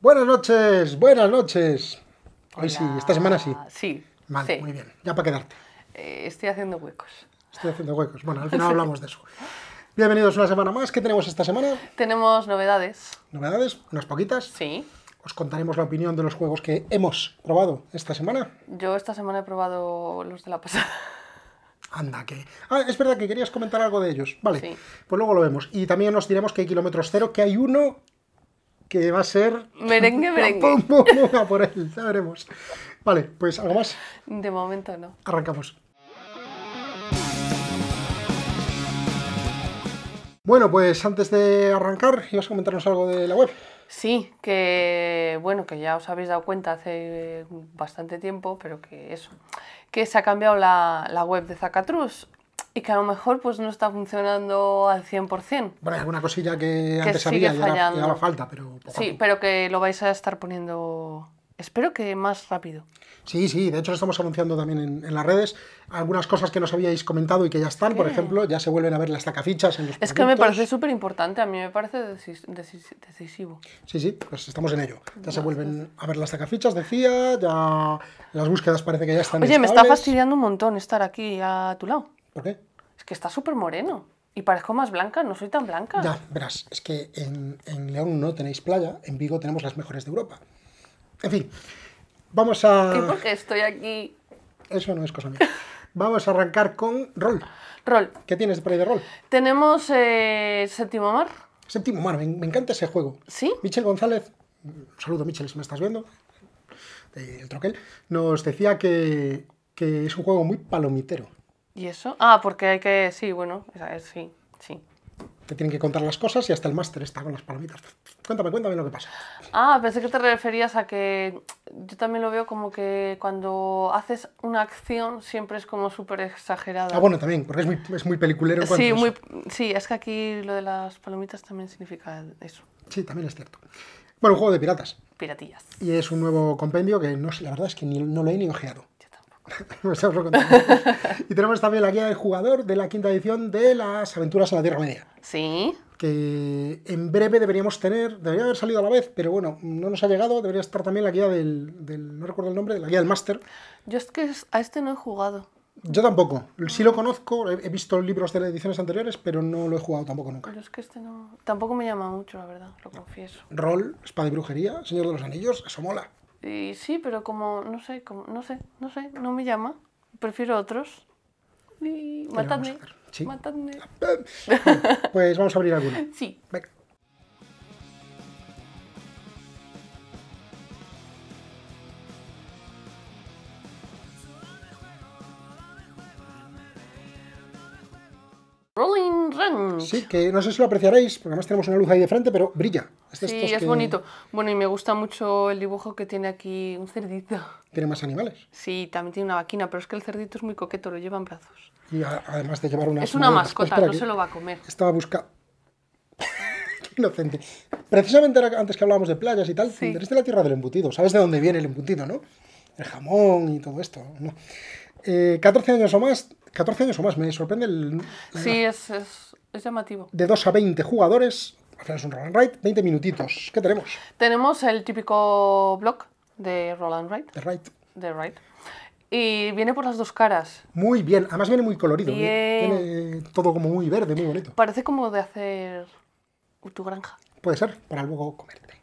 Buenas noches, buenas noches. Hoy sí, esta semana sí. Sí. Vale, muy bien, ya para quedarte. Eh, estoy haciendo huecos. Estoy haciendo huecos. Bueno, al final hablamos de eso. Bienvenidos una semana más. ¿Qué tenemos esta semana? Tenemos novedades. ¿Novedades? ¿Unas poquitas? Sí. Os contaremos la opinión de los juegos que hemos probado esta semana. Yo esta semana he probado los de la pasada. Anda, que... Ah, es verdad que querías comentar algo de ellos. Vale, pues luego lo vemos. Y también nos diremos que hay kilómetros cero, que hay uno que va a ser... Merengue, merengue. A por él, ya veremos. Vale, pues algo más. De momento no. Arrancamos. Bueno, pues antes de arrancar, ibas a comentarnos algo de la web. Sí, que bueno, que ya os habéis dado cuenta hace bastante tiempo, pero que eso, que se ha cambiado la, la web de Zacatrus y que a lo mejor pues no está funcionando al 100%. Bueno, es una cosilla que, antes había y daba falta, pero... sí, pero que lo vais a estar poniendo, espero que más rápido. Sí, sí, de hecho estamos anunciando también en, las redes. Algunas cosas que nos habíais comentado y que ya están, por ejemplo, ya se vuelven a ver las tacafichas en los Es que me parece súper importante, a mí me parece decisivo. Sí, sí, pues estamos en ello. Ya se vuelven a ver las tacafichas, decía, ya las búsquedas parece que ya están Oye, me está fastidiando un montón estar aquí a tu lado. ¿Por qué? Es que está súper moreno. Y parezco más blanca, no soy tan blanca. Ya, verás, es que en, León no tenéis playa, en Vigo tenemos las mejores de Europa. En fin, vamos a... ¿Y por qué estoy aquí? Eso no es cosa mía. vamos a arrancar con rol. Rol. ¿Qué tienes por ahí de rol? Tenemos eh, Séptimo Mar. Séptimo Mar, me, encanta ese juego. ¿Sí? Michel González, saludo Michel si me estás viendo, eh, el troquel, nos decía que, que es un juego muy palomitero. ¿Y eso? Ah, porque hay que. Sí, bueno, sí, sí. Te tienen que contar las cosas y hasta el máster está con las palomitas. Cuéntame, cuéntame lo que pasa. Ah, pensé que te referías a que yo también lo veo como que cuando haces una acción siempre es como súper exagerada. Ah, bueno, también, porque es muy, muy peliculero. sí, muy, sí, es que aquí lo de las palomitas también significa eso. Sí, también es cierto. Bueno, un juego de piratas. Piratillas. Y es un nuevo compendio que no sé, la verdad es que no lo he ni ojeado. y tenemos también la guía del jugador de la quinta edición de las aventuras en la Tierra Media. Sí. Que en breve deberíamos tener, debería haber salido a la vez, pero bueno, no nos ha llegado. Debería estar también la guía del, no recuerdo el nombre, la guía del máster. Yo es que a este no he jugado. Yo tampoco. Sí lo conozco, he visto libros de las ediciones anteriores, pero no lo he jugado tampoco nunca. Pero es que este no... Tampoco me llama mucho, la verdad, lo confieso. Rol, espada y brujería, Señor de los Anillos, eso mola sí, pero como, no sé, como, no sé, no sé, no me llama. Prefiero otros. matadme. matadme. Pues vamos a abrir alguna. Sí. Rolling Run. Sí, que no sé si lo apreciaréis, porque además tenemos una luz ahí de frente, pero brilla. sí, es bonito. Bueno, y me gusta mucho el dibujo que tiene aquí un cerdito. Tiene más animales. Sí, también tiene una vaquina, pero es que el cerdito es muy coqueto, lo lleva en brazos. Y además de llevar una... Es una mascota, no se lo va a comer. Estaba buscando... Inocente. Precisamente antes que hablábamos de playas y tal, sí. te la tierra del embutido. Sabes de dónde viene el embutido, ¿no? El jamón y todo esto. ¿no? 14 eh, años o más, 14 años o más, me sorprende el... Sí, es, es, llamativo. De 2 a 20 jugadores, es un roll and write, 20 minutitos. ¿Qué tenemos? Tenemos el típico block de roll and write. De write. De write. Y viene por las dos caras. Muy bien, además viene muy colorido. Bien. todo como muy verde, muy bonito. Parece como de hacer tu granja. Puede ser, para luego comerte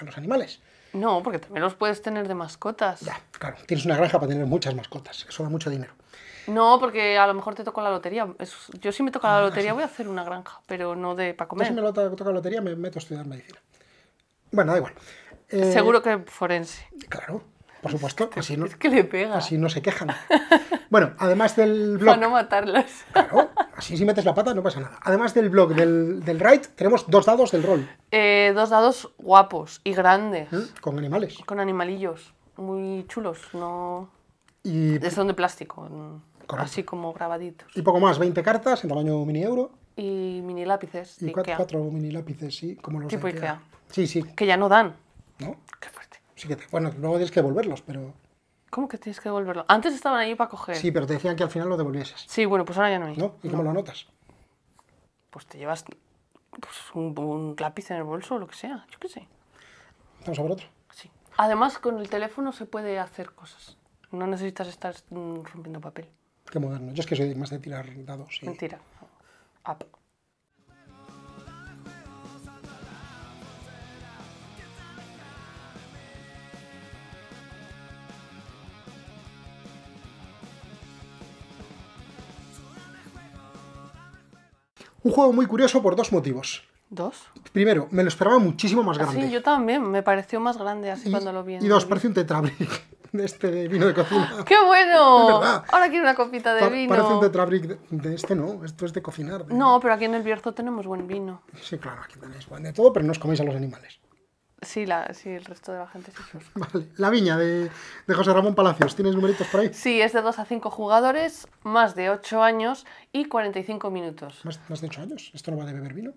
a los animales. No, porque también los puedes tener de mascotas. Ya, claro. Tienes una granja para tener muchas mascotas. Eso da mucho dinero. No, porque a lo mejor te toca la lotería. yo si me toca la ah, lotería voy a hacer una granja, pero no de para comer. si me toca la lotería me meto a estudiar medicina. Bueno, da igual. Eh, Seguro que forense. Claro por supuesto. Así no, que le pega. Así no se quejan. Bueno, además del blog... Para no matarlas. Claro, así si metes la pata no pasa nada. Además del blog del, del right, tenemos dos dados del rol. Eh, dos dados guapos y grandes. ¿Eh? Con animales. Con animalillos, muy chulos, no... Y... Son de plástico, Correcto. así como grabaditos. Y poco más, 20 cartas en tamaño mini euro. Y mini lápices. Y cuatro, mini lápices, sí, como los tipo Ikea. Sí, sí. Que ya no dan. ¿No? bueno, luego tienes que devolverlos, pero... ¿Cómo que tienes que devolverlos? Antes estaban ahí para coger. Sí, pero te decían que al final lo devolvieses. Sí, bueno, pues ahora ya no hay. ¿No? ¿Y cómo lo notas Pues te llevas pues, un, lápiz en el bolso o lo que sea, yo qué sé. ¿Vamos a por otro? Sí. Además, con el teléfono se puede hacer cosas. No necesitas estar mm, rompiendo papel. Qué moderno. Yo es que soy más de tirar dados. sí. Mentira. Un juego muy curioso por dos motivos. ¿Dos? Primero, me lo esperaba muchísimo más ah, grande. Sí, yo también, me pareció más grande así cuando lo vi. Y dos, parece un tetrabrick de este vino de cocina. ¡Qué bueno! Ahora quiero una copita de vino. Parece un tetrabrick de, este, no, esto es de cocinar. No, pero aquí en el Bierzo tenemos buen vino. Sí, claro, aquí tenéis buen de todo, pero no os coméis a los animales. Sí, la, sí, el resto de la gente sí. Vale. La viña de, de, José Ramón Palacios, ¿tienes numeritos por ahí? Sí, es de 2 a 5 jugadores, más de 8 años y 45 minutos. ¿Más, de 8 años? ¿Esto no va de beber vino?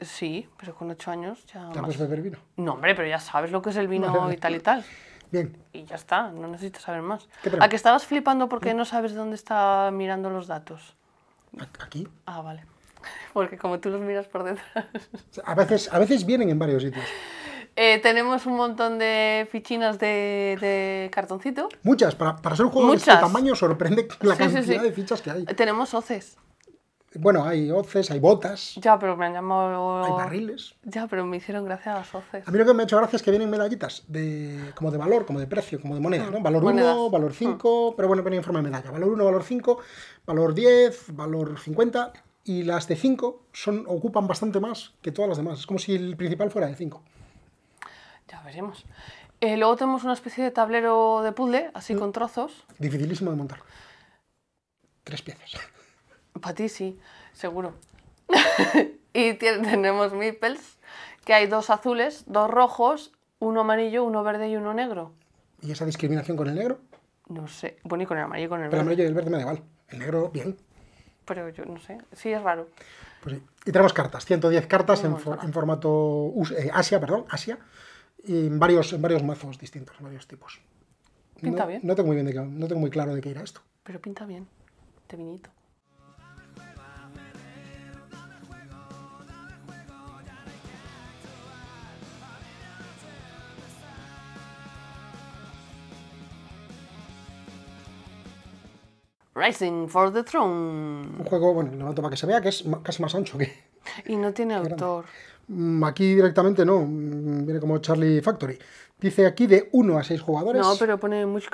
Sí, pero con 8 años ya. ¿Ya puedes beber vino? No, hombre, pero ya sabes lo que es el vino y tal y tal. Bien. Y ya está, no necesitas saber más. ¿A que estabas flipando porque mm. no sabes dónde está mirando los datos? Aquí. Ah, vale. Porque como tú los miras por detrás. A veces, a veces vienen en varios sitios. Eh, tenemos un montón de fichinas de, cartoncito. Muchas, para, para ser un juego de este tamaño sorprende la cantidad de fichas que hay. Tenemos oces. Bueno, hay oces, hay botas. Ya, pero me han llamado. Hay barriles. Ya, pero me hicieron gracia a las oces. A mí lo que me ha hecho gracia es que vienen medallitas de, como de valor, como de precio, como de moneda, ¿no? Ah, valor 1, valor 5, ah. pero bueno, venía en forma de medalla. Valor 1, valor 5, valor 10, valor 50 y las de 5 son, ocupan bastante más que todas las demás. Es como si el principal fuera de 5. Ya veremos. Eh, luego tenemos una especie de tablero de puzzle, así mm. con trozos. Dificilísimo de montar. Tres piezas. Para ti sí, seguro. y tenemos meeples, que hay dos azules, dos rojos, uno amarillo, uno verde y uno negro. ¿Y esa discriminación con el negro? No sé. Bueno, y con el amarillo y con el verde. Pero el amarillo y el verde me da igual. El negro, bien pero yo no sé, sí es raro. Pues Y tenemos cartas, 110 cartas en, en, formato eh, Asia, perdón, Asia, en varios, en varios mazos distintos, en varios tipos. Pinta bien. No tengo, muy bien de, no tengo muy claro de qué irá esto. Pero pinta bien, te vinito. Rising for the Throne. Un juego, bueno, tanto para que se vea, que es casi más ancho que. Y no tiene autor. Mm, aquí directamente no, mm, viene como Charlie Factory. Dice aquí de 1 a 6 jugadores. No, pero pone mucho...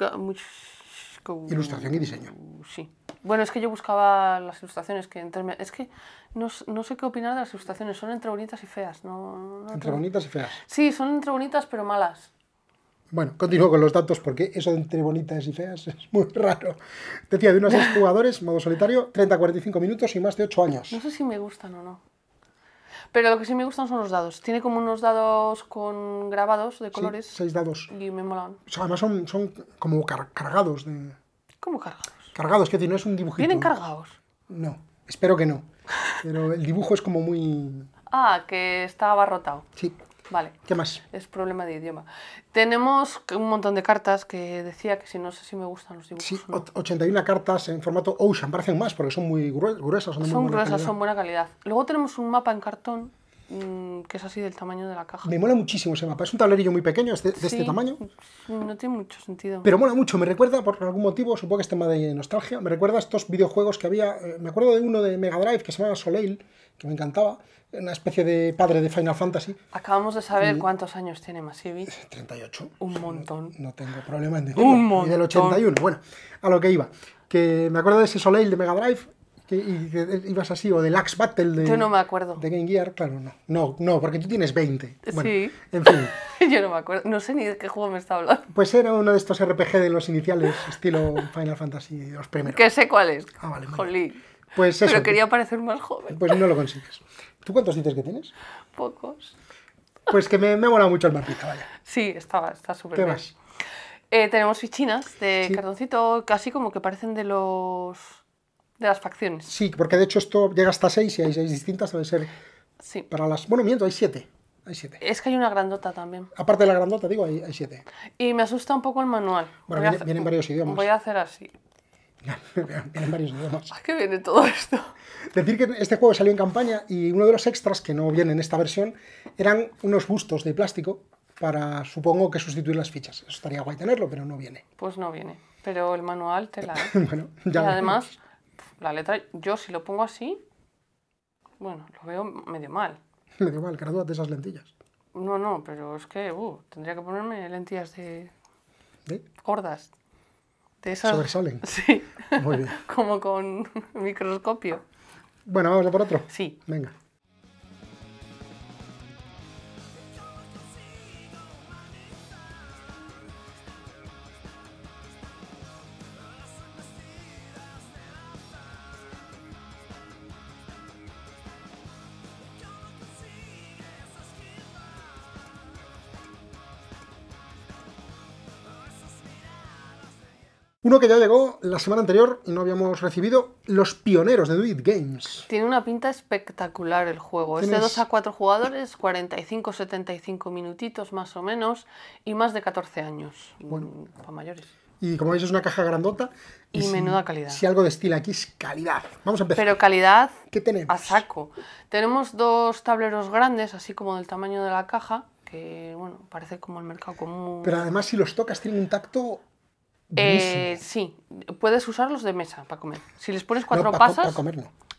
Ilustración y diseño. Sí. Bueno, es que yo buscaba las ilustraciones que entre... Es que no, sé qué opinar de las ilustraciones, son entre bonitas y feas. entre bonitas y feas. Sí, son entre bonitas pero malas. Bueno, continúo con los datos porque eso de entre bonitas y feas es muy raro. Decía, de unos 6 jugadores, modo solitario, 30-45 minutos y más de 8 años. No sé si me gustan o no. Pero lo que sí me gustan son los dados. Tiene como unos dados con grabados de colores. Sí, seis dados. Y me molan. O sea, además son, son como cargados. De... ¿Cómo cargados? Cargados, que decir, no es un dibujito. ¿Vienen cargados? No, espero que no. Pero el dibujo es como muy... Ah, que está abarrotado. Sí. Vale. ¿Qué más? Es problema de idioma. Tenemos un montón de cartas que decía que si no sé si me gustan los dibujos. Sí, 81 cartas en formato Ocean, parecen más porque son muy gruesas. Son, gruesas, son buena calidad. Luego tenemos un mapa en cartón Mm, que es así del tamaño de la caja. Me mola muchísimo ese mapa. Es un tablerillo muy pequeño, de, este tamaño. No tiene mucho sentido. Pero mola mucho. Me recuerda, por algún motivo, supongo que es tema de nostalgia, me recuerda a estos videojuegos que había. Eh, me acuerdo de uno de Mega Drive que se llama Soleil, que me encantaba. Una especie de padre de Final Fantasy. Acabamos de saber mm. cuántos años tiene Masivi. 38. Eh, un montón. No, tengo problema en Un Y del 81. Bueno, a lo que iba. Que me acuerdo de ese Soleil de Mega Drive y, ibas así, o del Axe Battle de, Yo no me acuerdo. de Game Gear, claro, no. No, porque tú tienes 20. sí. En fin. Yo no me acuerdo, no sé ni de qué juego me está hablando. Pues era uno de estos RPG de los iniciales, estilo Final Fantasy, los primeros. Que sé cuál es. Ah, vale. Jolín. Pues Pero quería parecer más joven. Pues no lo consigues. ¿Tú cuántos dices que tienes? Pocos. Pues que me, me mola mucho el mapita, vaya. Sí, está súper bien. bien. Más? Eh, tenemos fichinas de cartoncito, casi como que parecen de los de las facciones. Sí, porque de hecho esto llega hasta seis y hay seis distintas, debe ser para las... Bueno, miento, hay siete. Es que hay una grandota también. Aparte de la grandota, digo, hay, siete. Y me asusta un poco el manual. Bueno, vienen varios idiomas. Voy a hacer así. vienen varios idiomas. Ah, qué viene todo esto? Decir que este juego salió en campaña y uno de los extras que no viene en esta versión eran unos bustos de plástico para, supongo, que sustituir las fichas. Eso estaría guay tenerlo, pero no viene. Pues no viene. Pero el manual te la... bueno, ya y además la letra, yo si lo pongo así, bueno, lo veo medio mal. Medio mal, duda de esas lentillas. No, no, pero es que uh, tendría que ponerme lentillas de... ¿De? Gordas. De esas... Sobresalen. Sí. Muy bien. Como con microscopio. Bueno, vamos a por otro. Sí. Venga. Uno que ya llegó la semana anterior y no habíamos recibido, los pioneros de Do Games. Tiene una pinta espectacular el juego. Es de 2 a 4 jugadores, 45-75 minutitos más o menos, y más de 14 años. Mm, bueno. Para mayores. Y como veis es una caja grandota. Y, menuda calidad. Si algo de estilo aquí es calidad. Vamos a empezar. Pero calidad ¿Qué tenemos? a saco. Tenemos dos tableros grandes, así como del tamaño de la caja, que bueno, parece como el mercado común. Pero además si los tocas tienen un tacto eh, sí, puedes usarlos de mesa para comer. Si les pones cuatro patas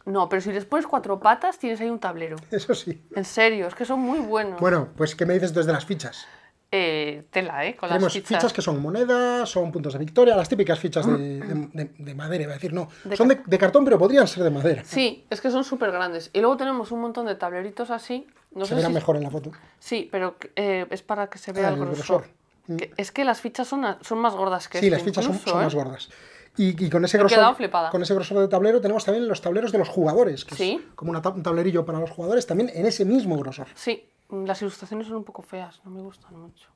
no. pero si les pones cuatro patas, tienes ahí un tablero. Eso sí. En serio, es que son muy buenos. Bueno, pues ¿qué me dices desde las fichas? Eh, tela, ¿eh? Con las fichas. fichas que son monedas, son puntos de victoria, las típicas fichas de, madera, iba a decir, no. son de, cartón, pero podrían ser de madera. Sí, es que son súper grandes. Y luego tenemos un montón de tableritos así. No se verán mejor en la foto. Sí, pero eh, es para que se vea ah, El grosor. Mm. es que las fichas son, más gordas que Sí, este las fichas son, más ¿eh? gordas. Y, con, ese grosor, con ese de tablero tenemos también los tableros de los jugadores, que como un tablerillo para los jugadores, también en ese mismo grosor. Sí, las ilustraciones son un poco feas, no me gustan mucho.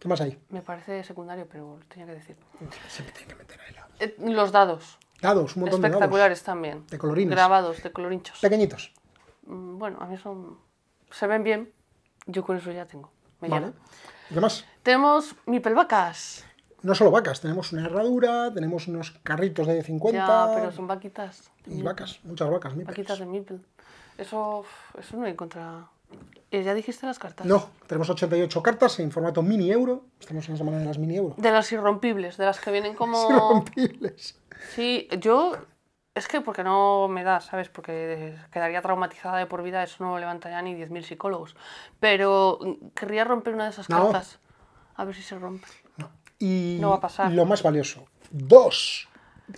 ¿Qué más hay? Me parece secundario, pero lo tenía que decir. que meter ahí eh, los dados. Dados, un montón de dados. Espectaculares también. De colorines. Grabados, de colorinchos. Pequeñitos. Mm, bueno, a mí son... Se ven bien. Yo con eso ya tengo. vale. ¿Qué más? Tenemos mipel vacas. No solo vacas, tenemos una herradura, tenemos unos carritos de 50. Ya, pero son vaquitas. Y vacas, muchas vacas, mipel. Vaquitas de mipel. Eso, eso no hay contra. Eh, ¿Ya dijiste las cartas? No, tenemos 88 cartas en formato mini euro. Estamos en la semana de las mini euro. De las irrompibles, de las que vienen como. irrompibles. Sí, yo es que porque no me da, ¿sabes? Porque quedaría traumatizada de por vida, eso no levantaría ni 10.000 psicólogos. Pero mm, querría romper una de esas cartas. A ver si se rompe. No. Y no va a pasar. Lo más valioso. Dos.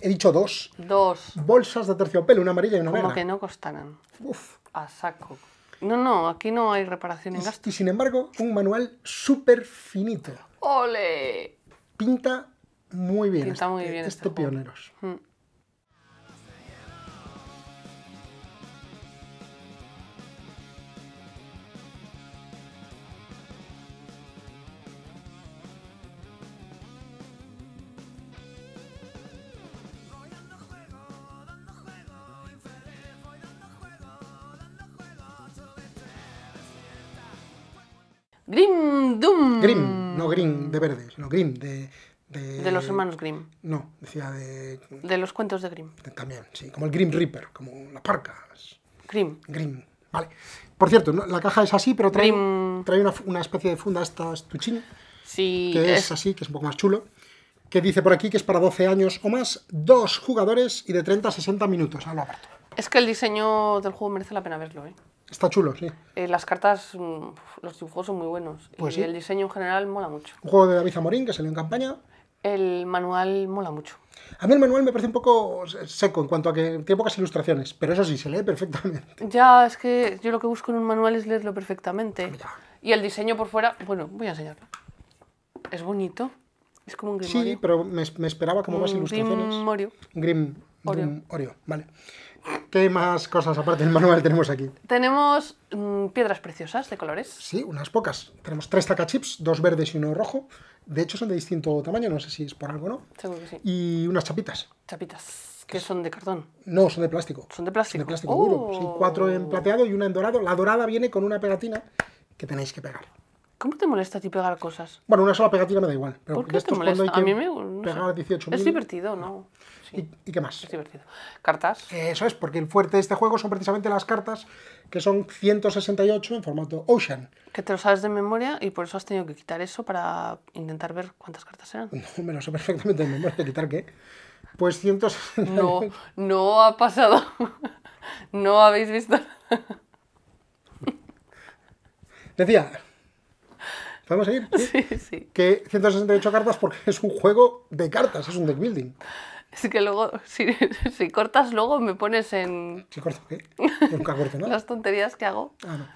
He dicho dos. Dos. Bolsas de terciopelo, una amarilla y una negra. Como que no costaran. Uf. A saco. No, no, aquí no hay reparación en y, Y sin embargo, un manual súper finito. ¡Ole! Pinta muy bien. Pinta este, muy bien. Este, este pioneros. Mm. Grim Doom. Grim, no Grim de verdes, no Grim de, de... los hermanos Grim. No, decía de... De los cuentos de Grim. También, sí, como el Grim Reaper, como las parcas. Grim. Grim, vale. Por cierto, la caja es así, pero trae, trae una, especie de funda, esta estuchina, sí, que es, así, que es un poco más chulo que dice por aquí que es para 12 años o más, dos jugadores y de 30 a 60 minutos. Es que el diseño del juego merece la pena verlo, ¿eh? Está chulo, sí. Eh, las cartas, mm, los dibujos son muy buenos. Pues y el diseño en general mola mucho. Un juego de David Zamorín que salió en campaña. El manual mola mucho. A mí el manual me parece un poco seco en cuanto a que tiene pocas ilustraciones, pero eso sí, se lee perfectamente. Ya, es que yo lo que busco en un manual es leerlo perfectamente. Ah, y el diseño por fuera, bueno, voy a enseñarlo. Es bonito. Es como un grimorio. Sí, pero me, esperaba como más ilustraciones. Grim, vale. ¿Qué más cosas aparte del manual tenemos aquí? Tenemos mm, piedras preciosas de colores. Sí, unas pocas. Tenemos tres tacachips, dos verdes y uno rojo. De hecho, son de distinto tamaño, no sé si es por algo o no. Seguro que sí. Y unas chapitas. Chapitas, que son de cartón. No, son de plástico. Son de plástico. Son de plástico duro. cuatro en oh. plateado y una en dorado. La dorada viene con una pegatina que tenéis que pegar. ¿Cómo te molesta a ti pegar cosas? Bueno, una sola pegatina me da igual. Pero ¿Por qué te molesta? A mí me pegar 18 Es divertido, ¿no? Sí. ¿Y, qué más? Es divertido. ¿Cartas? Eh, eso es, porque el fuerte de este juego son precisamente las cartas, que son 168 en formato Ocean. Que te lo sabes de memoria y por eso has tenido que quitar eso para intentar ver cuántas cartas eran. No, me lo sé perfectamente de memoria. ¿Quitar qué? Pues 168. No, no ha pasado. no habéis visto. Decía, ¿Podemos a ¿Sí? Sí, Que 168 cartas porque es un juego de cartas, es un deck building. Es que luego, si, cortas luego me pones en... ¿Si corto qué? Nunca corto nada. Las tonterías que hago. Ah, no.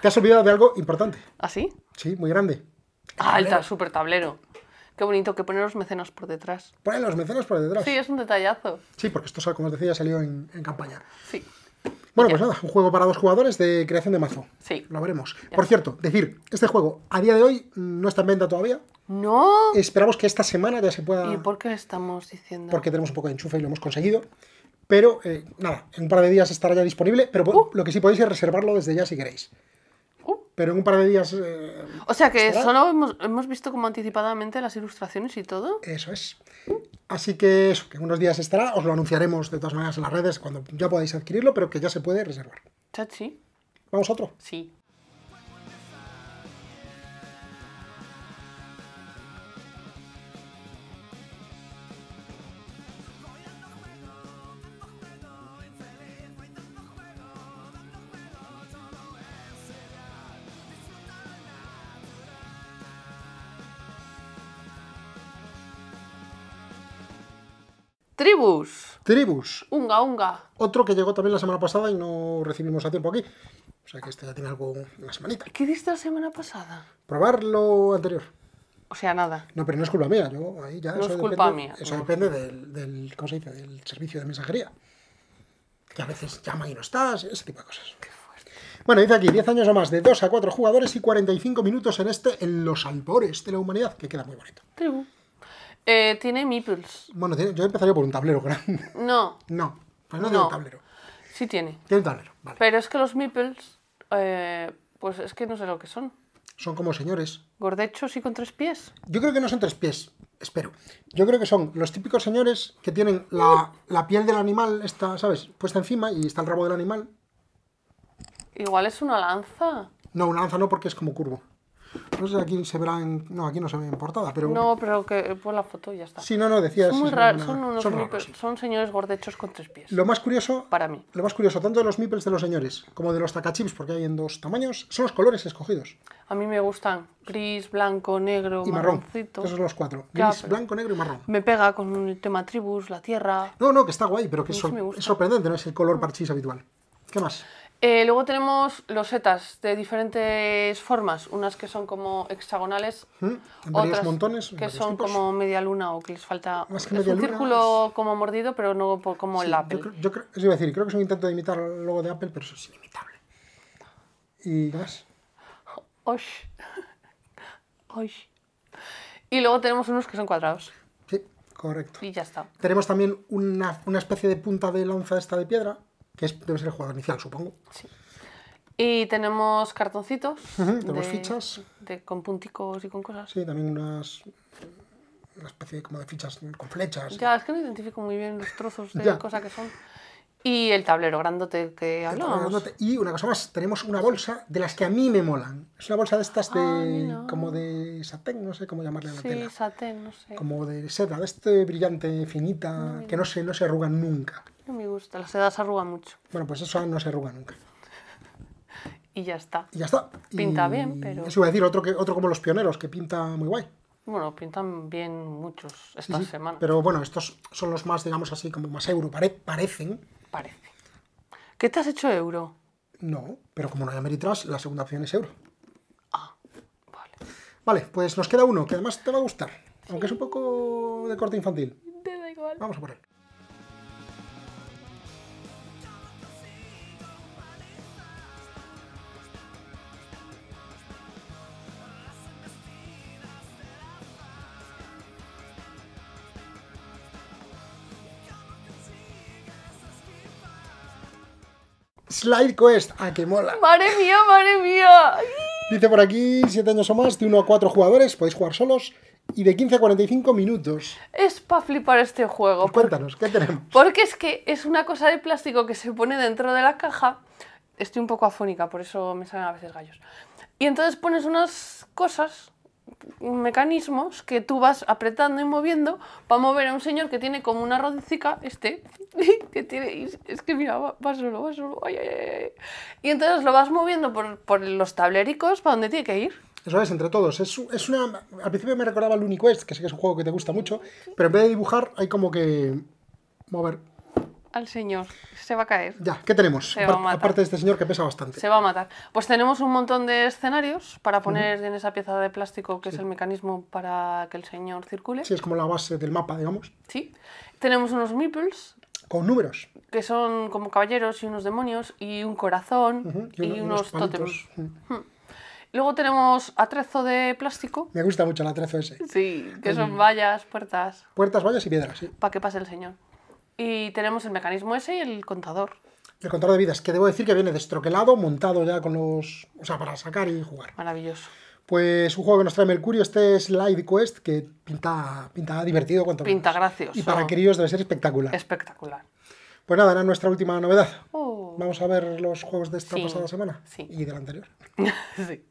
Te has olvidado de algo importante. ¿Ah, sí? Sí, muy grande. Ah, el super tablero. Qué bonito que poner los mecenas por detrás. Ponen los mecenas por detrás. Sí, es un detallazo. Sí, porque esto, como os decía, salió en, en campaña. Sí. Bueno, pues nada, un juego para dos jugadores de creación de mazo. Sí. Lo veremos. Por cierto, decir, este juego a día de hoy no está en venta todavía. No. Esperamos que esta semana ya se pueda. ¿Y por qué estamos diciendo? Porque tenemos un poco de enchufe y lo hemos conseguido. Pero eh, nada, en un par de días estará ya disponible. Pero uh. lo que sí podéis es reservarlo desde ya si queréis pero en un par de días... Eh, o sea que solo hemos, visto como anticipadamente las ilustraciones y todo. Eso es. Así que eso, que en unos días estará, os lo anunciaremos de todas maneras en las redes cuando ya podáis adquirirlo, pero que ya se puede reservar. sí. ¿Vamos otro? Sí. Tribus. Tribus. Unga, unga. Otro que llegó también la semana pasada y no recibimos a tiempo aquí. O sea que este ya tiene algo una semanita. ¿Qué diste la semana pasada? Probar lo anterior. O sea, nada. No, pero no es culpa mía. Yo ahí ya no eso es culpa depende, mía. Eso depende del, del, del servicio de mensajería. Que a veces llama y no estás, ese tipo de cosas. Qué fuerte. Bueno, dice aquí, 10 años o más, de 2 a 4 jugadores y 45 minutos en este, en los albores de la humanidad, que queda muy bonito. Tribu. Eh, tiene meeples. Bueno, yo empezaría por un tablero grande. No. No, pues no, tiene un tablero. Sí tiene. Tiene un tablero, vale. Pero es que los meeples, eh, pues es que no sé lo que son. Son como señores. ¿Gordechos y con tres pies? Yo creo que no son tres pies, espero. Yo creo que son los típicos señores que tienen la, piel del animal, está, ¿sabes? Puesta encima y está el rabo del animal. Igual es una lanza. No, una lanza no porque es como curvo. No sé aquí se verán, no, aquí no se ve en portada, pero... No, pero que eh, pon la foto y ya está. Sí, no, no, decías... Son, muy son, unos son, son, señores gordechos con tres pies. Lo más curioso... Para mí. Lo más curioso, tanto de los meeples de los señores como de los tacachips, porque hay en dos tamaños, son los colores escogidos. A mí me gustan gris, blanco, negro, y marrón. Esos son los cuatro. Gris, blanco, negro y marrón. Me pega con el tema tribus, la tierra... No, no, que está guay, pero que es, es sorprendente, no es el color parchís habitual. ¿Qué más? Eh, luego tenemos los setas de diferentes formas, unas que son como hexagonales, hmm, otras montones, que son como media luna o que les falta un círculo como mordido, pero no como el Apple. Yo creo, decir, creo que es un intento de imitar el logo de Apple, pero eso es inimitable. ¿Y más? Osh. Osh. Y luego tenemos unos que son cuadrados. Sí, correcto. Y ya está. Tenemos también una especie de punta de lanza esta de piedra, que es, debe ser el jugador inicial, supongo. Sí. Y tenemos cartoncitos. tenemos fichas. De, con punticos y con cosas. Sí, también unas una especie como de fichas con flechas. Ya, es que no identifico muy bien los trozos de cosa que son. Y el tablero grandote que hablamos. Y una cosa más, tenemos una bolsa de las que a mí me molan. Es una bolsa de estas de ah, como de satén, no sé cómo llamarle a la sí, satén, no sé. Como de seda, de este brillante, finita, que no se, no se arruga nunca. No me gusta, la seda se arruga mucho. Bueno, pues eso no se arruga nunca. y ya está. Y ya está. Pinta bien, pero... Eso iba a decir, otro, que, otro como los pioneros, que pinta muy guay. Bueno, pintan bien muchos estas semanas. Pero bueno, estos son los más, digamos así, como más euro parecen parece. ¿Qué te has hecho euro? No, pero como no hay Ameritrash, la segunda opción es euro. Ah, vale. Vale, pues nos queda uno, que además te va a gustar. Aunque es un poco de corte infantil. Te da igual. Vamos a por él. Slide Quest. a ah, que mola! ¡Madre mía, madre mía! Dice por aquí, siete años o más, de 1 a 4 jugadores, podéis jugar solos y de 15 a 45 minutos. Es para flipar este juego. cuéntanos, ¿qué tenemos? Porque es que es una cosa de plástico que se pone dentro de la caja. Estoy un poco afónica, por eso me salen a veces gallos. Y entonces pones unas cosas mecanismos que tú vas apretando y moviendo para mover a un señor que tiene como una rodicica, este, que tiene, es que mira, va, solo, va solo, ay, y entonces lo vas moviendo por, los tablericos para donde tiene que ir. Eso es, entre todos. Es, es, una, al principio me recordaba el UniQuest, que sé que es un juego que te gusta mucho, pero en vez de dibujar hay como que mover al señor. Se va a caer. Ya, ¿qué tenemos? Aparte de este señor que pesa bastante. Se va a matar. Pues tenemos un montón de escenarios para poner en esa pieza de plástico que es el mecanismo para que el señor circule. Sí, es como la base del mapa, digamos. Sí. Tenemos unos meeples. Con números. Que son como caballeros y unos demonios y un corazón y, unos, unos Luego tenemos atrezo de plástico. Me gusta mucho el atrezo ese. Sí, que son vallas, puertas. Puertas, vallas y piedras, sí. Para que pase el señor. Y tenemos el mecanismo ese y el contador. El contador de vidas, que debo decir que viene destroquelado, montado ya con los. O sea, para sacar y jugar. Maravilloso. Pues un juego que nos trae Mercurio, este es Light Quest, que pinta, pinta divertido cuanto Pinta gracioso. Y para queridos debe ser espectacular. Espectacular. Pues nada, era nuestra última novedad. Oh. Vamos a ver los juegos de esta pasada semana. Sí. Y de la anterior. sí.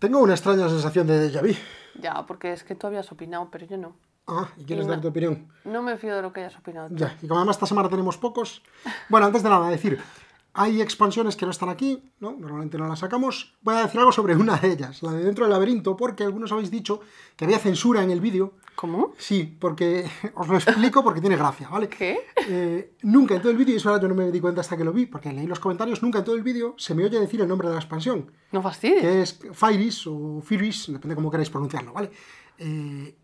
Tengo una extraña sensación de déjà vu. Ya, porque es que tú habías opinado, pero yo no. Ah, ¿y quieres dar tu opinión? No me fío de lo que hayas opinado. Ya, y como además esta semana tenemos pocos. Bueno, antes de nada, decir, hay expansiones que no están aquí, ¿no? Normalmente no las sacamos. Voy a decir algo sobre una de ellas, la de dentro del laberinto, porque algunos habéis dicho que había censura en el vídeo. ¿Cómo? Sí, porque os lo explico porque tiene gracia, ¿vale? ¿Qué? Eh, nunca en todo el vídeo, y eso ahora yo no me di cuenta hasta que lo vi, porque leí los comentarios, nunca en todo el vídeo se me oye decir el nombre de la expansión. No fastidies. Que es Firis o Firis, depende de cómo queráis pronunciarlo, ¿vale? Eh,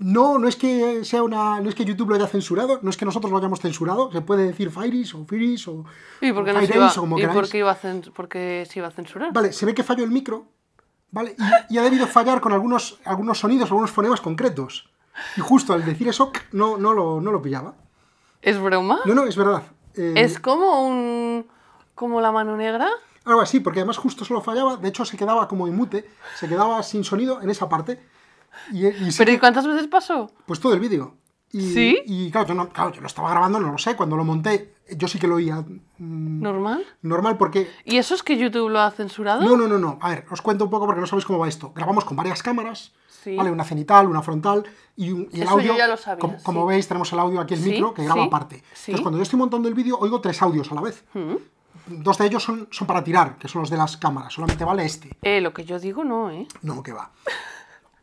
no, no es que sea una. No es que YouTube lo haya censurado, no es que nosotros lo hayamos censurado. Se puede decir Firis o Firis o. ¿Y por qué, no se iba, ¿y por qué a porque se iba a censurar? Vale, se ve que falló el micro, ¿vale? Y, ha debido fallar con algunos, algunos sonidos, algunos fonemas concretos. Y justo al decir eso, no, no, lo, no lo pillaba. ¿Es broma? No, no, es verdad. Eh, ¿Es como un. como la mano negra? Algo así, porque además justo solo fallaba, de hecho se quedaba como inmute, se quedaba sin sonido en esa parte. ¿Pero y cuántas veces pasó? Pues todo el vídeo. Y, ¿Sí? Y claro yo, no, claro, yo lo estaba grabando, no lo sé. Cuando lo monté, yo sí que lo oía. Mm, ¿Normal? Normal, porque. ¿Y eso es que YouTube lo ha censurado? No, no, no, no. A ver, os cuento un poco porque no sabéis cómo va esto. Grabamos con varias cámaras. Sí. ¿Vale? Una cenital, una frontal y, el audio. Yo ya lo sabía, como, veis, tenemos el audio aquí, el micro, que graba aparte. Entonces, cuando yo estoy montando el vídeo, oigo tres audios a la vez. ¿Mm? Dos de ellos son, son para tirar, que son los de las cámaras. Solamente vale este. Eh, lo que yo digo no, ¿eh? No, que va.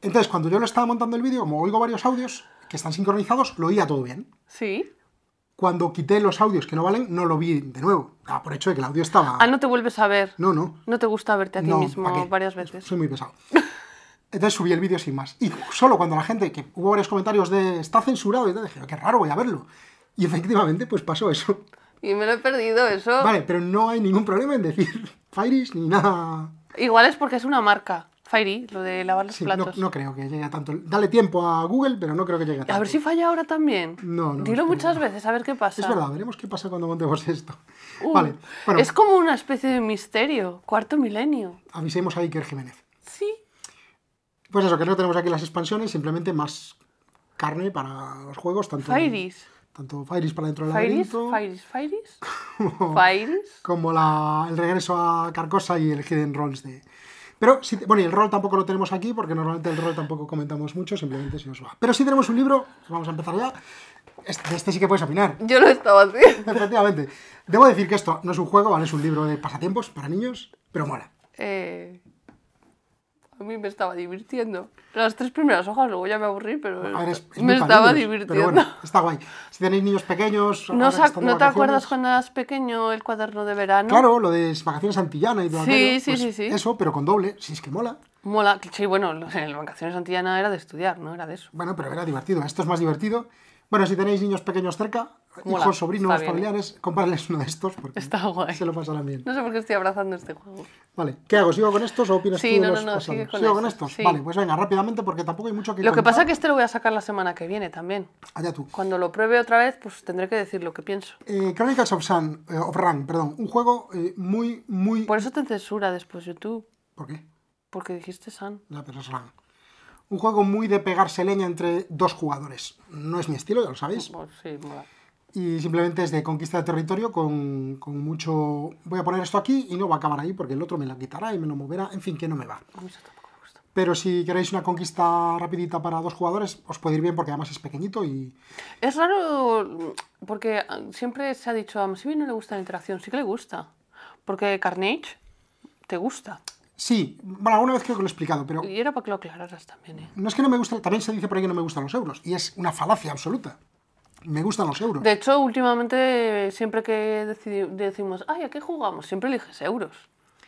Entonces, cuando yo lo estaba montando el vídeo, como oigo varios audios que están sincronizados, lo oía todo bien. Sí. Cuando quité los audios que no valen, no lo vi de nuevo. Ah, por hecho de que el audio estaba. Ah, no te vuelves a ver. No, no. No te gusta verte a ti mismo varias veces. Soy muy pesado. Entonces subí el vídeo sin más. Y solo cuando la gente, que hubo varios comentarios de está censurado, y te dije, qué raro, voy a verlo. Y efectivamente, pues pasó eso. Y me lo he perdido eso. Vale, pero no hay ningún problema en decir Fairies ni nada. Igual es porque es una marca. Fairy, lo de lavar los platos. No, creo que llegue a tanto. Dale tiempo a Google, pero no creo que llegue a tanto. A ver si falla ahora también. No, no. Dilo muchas veces, a ver qué pasa. Es verdad, veremos qué pasa cuando montemos esto. Uh, vale. es como una especie de misterio, cuarto milenio. Avisemos a Iker Jiménez. Sí. Pues eso, que no tenemos aquí las expansiones, simplemente más carne para los juegos, tanto. Tanto Fairies para dentro del la. laberinto. Fairies, Fairies. Como la, el regreso a Carcosa y el Hidden Rolls de pero sí, bueno, y el rol tampoco lo tenemos aquí, porque normalmente el rol tampoco comentamos mucho, simplemente si nos va. Pero sí tenemos un libro, vamos a empezar ya. Este, este, sí que puedes opinar. Yo lo estaba así. Efectivamente. Debo decir que esto no es un juego, ¿vale? Es un libro de pasatiempos para niños, pero mola. Eh... A mí me estaba divirtiendo. Las tres primeras hojas, luego ya me aburrí, pero me estaba divirtiendo. Pero bueno, está guay. Si tenéis niños pequeños... ¿No, te acuerdas cuando eras pequeño el cuaderno de verano? Claro, lo de vacaciones antillana y todo sí, Sí, pues sí, sí. Eso, pero con doble, si es que mola. Mola, sí, bueno, en vacaciones antillana era de estudiar, no era de eso. Bueno, pero era divertido, esto es más divertido. Bueno, si tenéis niños pequeños cerca, hijos, sobrinos, ¿eh? familiares, Compárenles uno de estos porque está guay. se lo pasarán bien. No sé por qué estoy abrazando este juego. Vale, ¿qué hago? ¿Sigo con estos o opinas sí, tú no, los no, no, ¿Sigo con este, estos? Vale, pues venga, rápidamente porque tampoco hay mucho que Lo que pasa es que este lo voy a sacar la semana que viene también. Allá tú. Cuando lo pruebe otra vez, pues tendré que decir lo que pienso. Eh, Chronicles of, Sun, eh, of Run, perdón, un juego eh, muy, muy... Por eso te censura después YouTube. ¿Por qué? Porque dijiste San. No, pero es Run un juego muy de pegarse leña entre dos jugadores. No es mi estilo, ya lo sabéis. Pues sí, mola y simplemente es de conquista de territorio con, con, mucho... Voy a poner esto aquí y no va a acabar ahí porque el otro me la quitará y me lo moverá, en fin, que no me va. Pero si queréis una conquista rapidita para dos jugadores, os puede ir bien porque además es pequeñito y... Es raro porque siempre se ha dicho, a bien no le gusta la interacción, sí que le gusta. Porque Carnage te gusta. Sí, bueno, alguna vez creo que lo he explicado, pero... Y era para que lo aclararas también, ¿eh? No es que no me gusta, también se dice por ahí que no me gustan los euros, y es una falacia absoluta me gustan los euros. De hecho, últimamente, siempre que decimos, ay, ¿a qué jugamos? Siempre eliges euros.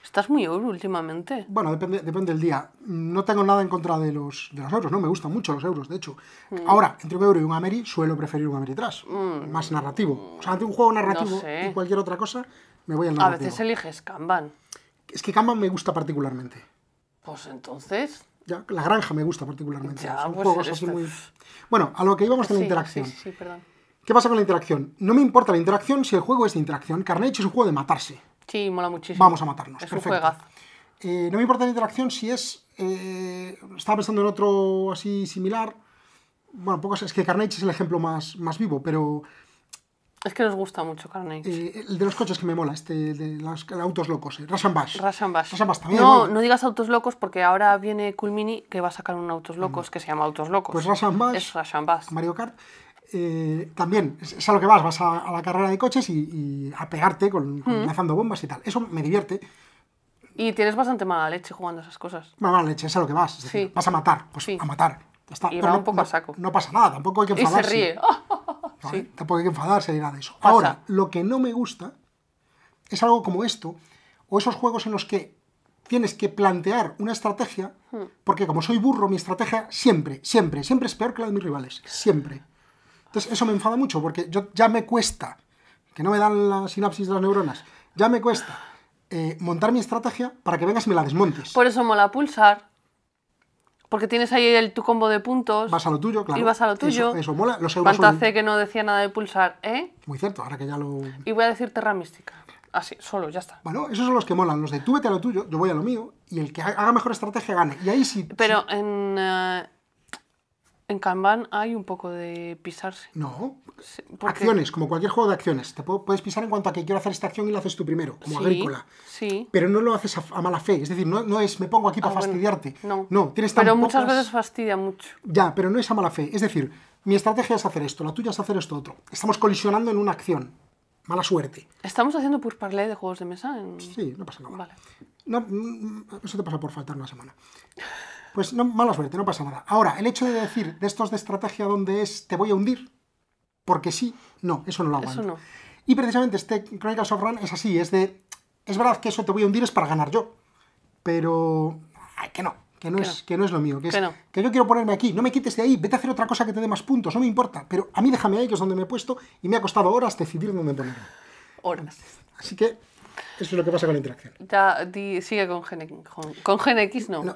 Estás muy euro últimamente. Bueno, depende, depende del día. No tengo nada en contra de los, de los euros, ¿no? Me gustan mucho los euros, de hecho. Mm. Ahora, entre un euro y un Ameri, suelo preferir un Ameri mm. Más narrativo. O sea, ante un juego narrativo y cualquier otra cosa, me voy al narrativo. A veces eliges Kanban. Es que Kanban me gusta particularmente. Pues entonces la granja me gusta particularmente. Pues juegos así muy... Bueno, a lo que íbamos de la interacción. ¿Qué pasa con la interacción? No me importa la interacción si el juego es de interacción. Carnage es un juego de matarse. Sí, mola muchísimo. Vamos a matarnos. Es un juegazo. Eh, no me importa la interacción si es. Eh, estaba pensando en otro así similar. Bueno, Es que Carnage es el ejemplo más, más vivo, pero es que nos gusta mucho Carnage. Eh, el de los coches que me mola, este, de los autos locos, eh. Rasan Bash. Bash. también. No, no digas autos locos porque ahora viene Culmini que va a sacar un autos mm. locos que se llama Autos Locos. Pues Rasan Bash. Es Rasan Bash. Mario Kart. Eh, también es a lo que vas, vas a, la carrera de coches y, a pegarte con, mm. lanzando bombas y tal. Eso me divierte. Y tienes bastante mala leche jugando esas cosas. Mala leche, es a lo que vas. sí. vas a matar, pues sí. a matar. Está. Y no, un poco saco. No pasa nada, tampoco hay que enfadarse. Y se ríe. Tampoco hay que enfadarse ni nada de eso. Ahora, lo que no me gusta es algo como esto, o esos juegos en los que tienes que plantear una estrategia, hmm. porque como soy burro, mi estrategia siempre, siempre, siempre es peor que la de mis rivales, siempre. Entonces eso me enfada mucho, porque yo ya me cuesta, que no me dan la sinapsis de las neuronas, ya me cuesta eh, montar mi estrategia para que vengas y me la desmontes. Por eso mola pulsar. Porque tienes ahí el, tu combo de puntos. Vas a lo tuyo, claro. Y vas a lo tuyo. Eso, mola. Los euros ¿Cuánto hace que no decía nada de pulsar, eh? Muy cierto, ahora que ya lo... Y voy a decir Terra Mística. Así, ah, solo, ya está. Bueno, esos son los que molan. Los de tú vete a lo tuyo, yo voy a lo mío. Y el que haga mejor estrategia gane. Y ahí sí... Pero en... Eh, en Kanban hay un poco de pisarse. No. Acciones, como cualquier juego de acciones. Te puedes pisar en cuanto a que quiero hacer esta acción y la haces tú primero, como agrícola. Sí. Pero no lo haces a, mala fe. Es decir, no, es me pongo aquí ah, para fastidiarte. no. No, tienes tan Pero muchas veces fastidia mucho. Ya, pero no es a mala fe. Es decir, mi estrategia es hacer esto, la tuya es hacer esto otro. Estamos colisionando en una acción. Mala suerte. Estamos haciendo parlé de juegos de mesa. Sí, no pasa nada. Vale. No, mm, mm, eso te pasa por faltar una semana. Pues no, mala suerte, no pasa nada. Ahora, el hecho de decir de estos de estrategia donde es te voy a hundir, porque sí, no, eso no lo hago. Eso no. Y precisamente este Chronicles of Run es así, es de, es verdad que eso te voy a hundir es para ganar yo, pero que no, que no, es, Que no es lo mío, que, yo quiero ponerme aquí, no me quites de ahí, vete a hacer otra cosa que te dé más puntos, no me importa, pero a mí déjame ahí, que es donde me he puesto, y me ha costado horas decidir dónde ponerme. Horas. Así que eso es lo que pasa con la interacción. Ya, sigue con GeneX, con, con no. no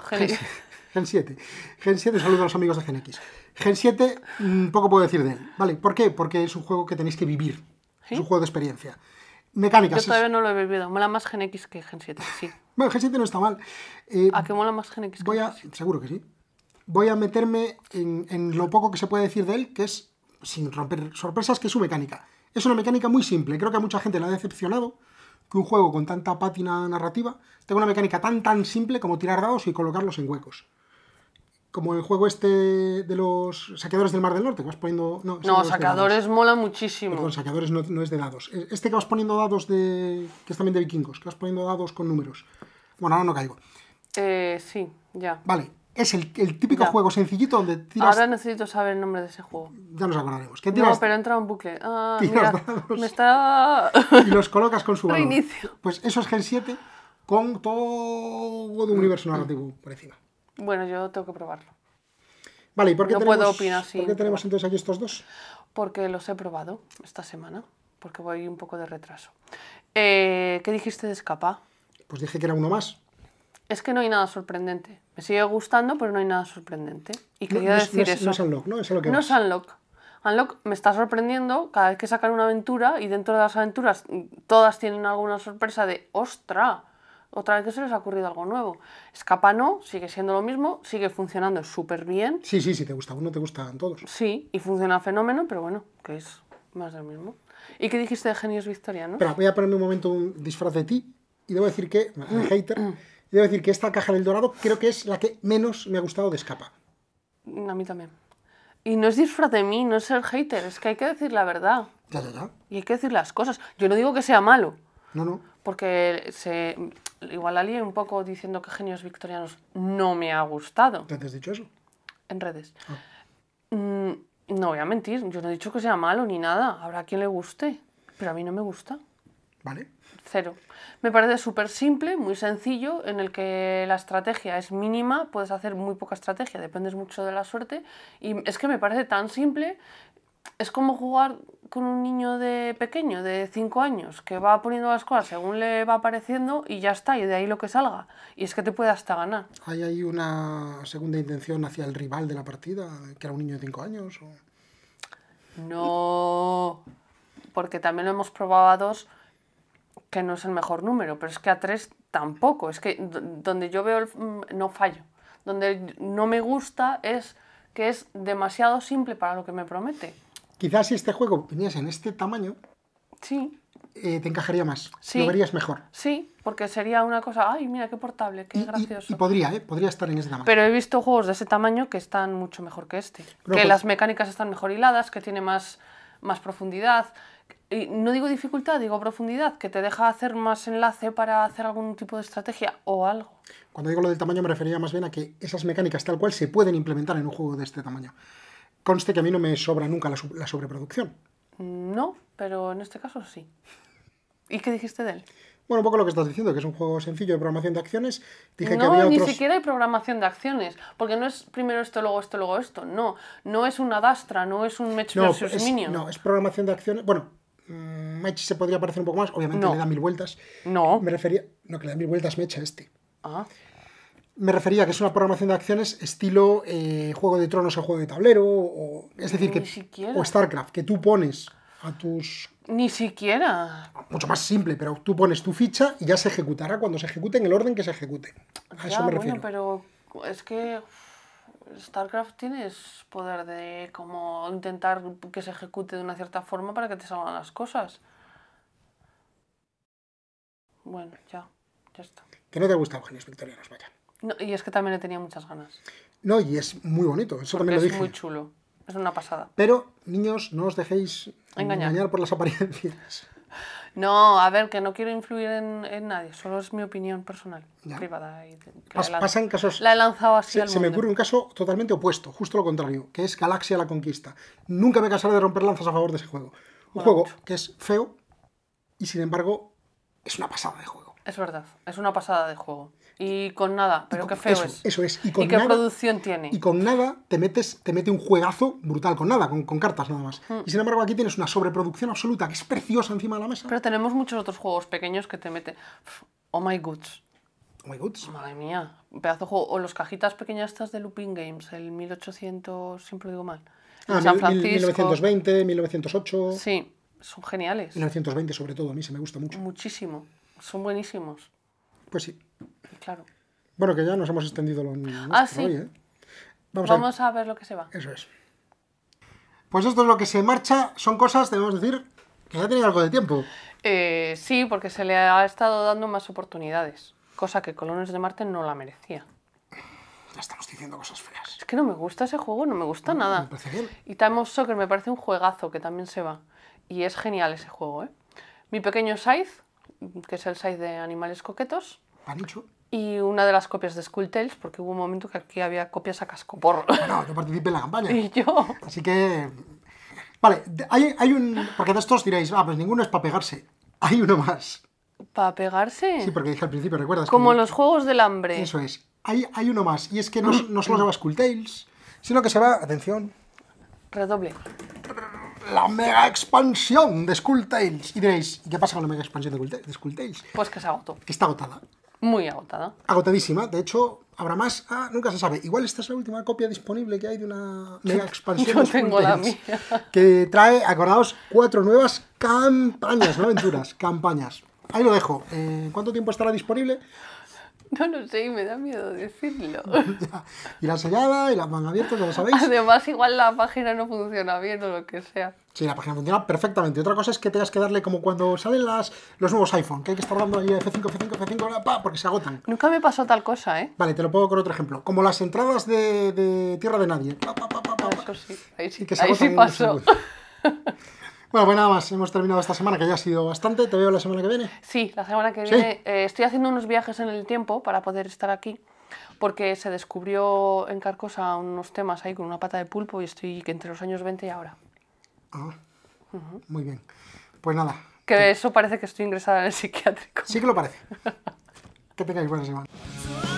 Gen 7. Gen 7, saludo a los amigos de Gen X. Gen 7, mm, poco puedo decir de él. ¿Vale? ¿Por qué? Porque es un juego que tenéis que vivir. Es un juego de experiencia. Mecánicas. Yo todavía no lo he vivido. Mola más Gen X que Gen 7, sí. bueno, Gen 7 no está mal. Eh, ¿A qué mola más Gen X que Gen 7? Seguro que sí. Voy a meterme en, lo poco que se puede decir de él, que es, sin romper sorpresas, que es su mecánica. Es una mecánica muy simple. Creo que a mucha gente le ha decepcionado que un juego con tanta pátina narrativa tenga una mecánica tan tan simple como tirar dados y colocarlos en huecos como el juego este de los saqueadores del Mar del Norte, que vas poniendo... No, saqueadores mola muchísimo. Perdón, saqueadores no, es de dados. E, este que vas poniendo dados de... que es también de vikingos, que vas poniendo dados con números. Bueno, ahora no caigo. Eh, sí, ya. Vale, es el, el típico juego sencillito donde tiras... Ahora necesito saber el nombre de ese juego. Ya nos acordaremos. ¿Qué No, pero entra un bucle. Ah, mira, dados. Me está... y los colocas con su valor. Pues eso es Gen 7 con todo un universo narrativo por encima. Bueno, yo tengo que probarlo. Vale, ¿y por qué, tenemos, tenemos entonces aquí estos dos? Porque los he probado esta semana, porque voy un poco de retraso. Eh, ¿Qué dijiste de escapa? Pues dije que era uno más. Es que no hay nada sorprendente. Me sigue gustando, pero no hay nada sorprendente. Y quería decir eso. No es Unlock, ¿no? Es lo que no es Unlock. Unlock me está sorprendiendo cada vez que sacan una aventura y dentro de las aventuras todas tienen alguna sorpresa de ¡ostra! otra vez que se les ha ocurrido algo nuevo. Escapa no, sigue siendo lo mismo, sigue funcionando súper bien. Sí, sí, si te gusta uno, te gustan todos. Sí, y funciona fenómeno, pero bueno, que es más del lo mismo. ¿Y qué dijiste de Genios Victoria, no? voy a ponerme un momento un disfraz de ti y debo decir que, mm. hater, debo decir que esta caja del dorado creo que es la que menos me ha gustado de escapa. Mm, a mí también. Y no es disfraz de mí, no es ser hater, es que hay que decir la verdad. Ya, ya, ya. Y hay que decir las cosas. Yo no digo que sea malo. No, no. Porque se, igual la un poco diciendo que Genios Victorianos no me ha gustado. ¿Te has dicho eso? En redes. Ah. Mm, no voy a mentir, yo no he dicho que sea malo ni nada. Habrá quien le guste, pero a mí no me gusta. Vale. Cero. Me parece súper simple, muy sencillo, en el que la estrategia es mínima, puedes hacer muy poca estrategia, dependes mucho de la suerte. Y es que me parece tan simple, es como jugar con un niño de pequeño, de 5 años, que va poniendo las cosas según le va apareciendo y ya está, y de ahí lo que salga. Y es que te puede hasta ganar. ¿Hay ahí una segunda intención hacia el rival de la partida, que era un niño de 5 años? No, porque también lo hemos probado a dos, que no es el mejor número, pero es que a tres tampoco. Es que donde yo veo mm, no fallo. Donde no me gusta es que es demasiado simple para lo que me promete. Quizás si este juego viniese en este tamaño, sí. Eh, te encajaría más, lo verías mejor. Sí, porque sería una cosa, ay, mira qué portable, qué gracioso. Y, podría, ¿eh? podría estar en ese tamaño. Pero he visto juegos de ese tamaño que están mucho mejor que este. que pues las mecánicas están mejor hiladas, que tiene más, más profundidad. Y no digo dificultad, digo profundidad, que te deja hacer más enlace para hacer algún tipo de estrategia o algo. Cuando digo lo del tamaño me refería más bien a que esas mecánicas tal cual se pueden implementar en un juego de este tamaño conste que a mí no me sobra nunca la, sobreproducción. Mm, no, pero en este caso sí. ¿Y qué dijiste de él? Bueno, un poco lo que estás diciendo, que es un juego sencillo de programación de acciones. Dije no, ni siquiera hay programación de acciones, porque no es primero esto, luego esto, luego esto. No, no es una dastra, no es un match no, es, No, es programación de acciones. Bueno, match mm, se podría parecer un poco más, obviamente le da mil vueltas. No. Me refería. No, que le da mil vueltas a este. Ah me refería que es una programación de acciones estilo eh, Juego de Tronos o Juego de Tablero, o, es decir, que, o StarCraft, que tú pones a tus... Ni siquiera. Mucho más simple, pero tú pones tu ficha y ya se ejecutará cuando se ejecute en el orden que se ejecute. A eso me refiero. pero es que StarCraft tienes poder de como intentar que se ejecute de una cierta forma para que te salgan las cosas. Bueno, ya, ya está. Que no te ha gustado, genios victorianos, vaya. No, y es que también le tenía muchas ganas. No, y es muy bonito, eso también lo Es muy chulo, es una pasada. Pero, niños, no os dejéis engañar, por las apariencias. No, a ver, que no quiero influir en, nadie, solo es mi opinión personal, privada. pasan casos. La he lanzado así. Se, se me ocurre un caso totalmente opuesto, justo lo contrario, que es Galaxia la Conquista. Nunca me cansaré de romper lanzas a favor de ese juego. Un juego que es feo y sin embargo es una pasada de juego. Es verdad, es una pasada de juego y con nada, pero qué feo eso, es. Eso es. ¿Y, con qué producción tiene? Y con nada te metes, te mete un juegazo brutal, con nada, con, cartas nada más. Hmm. Y sin embargo aquí tienes una sobreproducción absoluta que es preciosa encima de la mesa. Pero tenemos muchos otros juegos pequeños que te mete Oh my goods. Oh my goods. Madre mía, un pedazo de juego. O los cajitas pequeñas estas de Looping Games, el 1800, siempre digo mal. Ah, 1920, 1908. Sí, son geniales. 1920 sobre todo, a mí se me gusta mucho. Muchísimo, son buenísimos. Pues sí. Claro. Bueno, que ya nos hemos extendido los ah, ¿eh? Vamos, a, ver. lo que se va. Eso es. Pues esto es lo que se marcha. Son cosas, debemos decir, que ya tienen algo de tiempo. Eh, sí, porque se le ha estado dando más oportunidades. Cosa que Colones de Marte no la merecía. Ya estamos diciendo cosas feas. Es que no me gusta ese juego, no me gusta nada. Y Time of Soccer me parece un juegazo que también se va. Y es genial ese juego, ¿eh? Mi pequeño size que es el size de Animales Coquetos, y una de las copias de Skulltales, porque hubo un momento que aquí había copias a cascoporro. no yo participé en la campaña. Y yo. Así que. Vale, hay, un. Porque de estos diréis, ah, pues ninguno es para pegarse. Hay uno más. ¿Para pegarse? Sí, porque dije al principio, ¿recuerdas? Como los juegos del hambre. Eso es. Hay, uno más. Y es que no, no solo se va Skulltales, sino que se va. Atención. Redoble. La mega expansión de Skulltales. Y diréis, ¿qué pasa con la mega expansión de Skulltales? Pues que se agotó. Está agotada. Muy agotada. Agotadísima. De hecho, habrá más. Ah, nunca se sabe. Igual esta es la última copia disponible que hay de una mega expansión. Que trae, acordaos, cuatro nuevas campañas, no aventuras, campañas. Ahí lo dejo. Eh, ¿Cuánto tiempo estará disponible? No lo sé y me da miedo decirlo. y la sellada y la mano abiertas, como lo sabéis. Además, igual la página no funciona bien o lo que sea. Sí, la página funciona perfectamente. Otra cosa es que tengas que darle como cuando salen las, los nuevos iPhone, que hay que estar dando ahí F5, F5, F5, pa, porque se agotan. Nunca me pasó tal cosa, ¿eh? Vale, te lo pongo con otro ejemplo. Como las entradas de, Tierra de Nadie. Eso sí, ahí sí, que ahí sí pasó. Bueno, pues nada más, hemos terminado esta semana, que ya ha sido bastante. ¿Te veo la semana que viene? Sí, la semana que viene. Eh, estoy haciendo unos viajes en el tiempo para poder estar aquí, porque se descubrió en Carcosa unos temas ahí con una pata de pulpo y estoy entre los años 20 y ahora. Ah, muy bien. Pues nada. Que eso parece que estoy ingresada en el psiquiátrico. Sí que lo parece. que tengáis buena semana.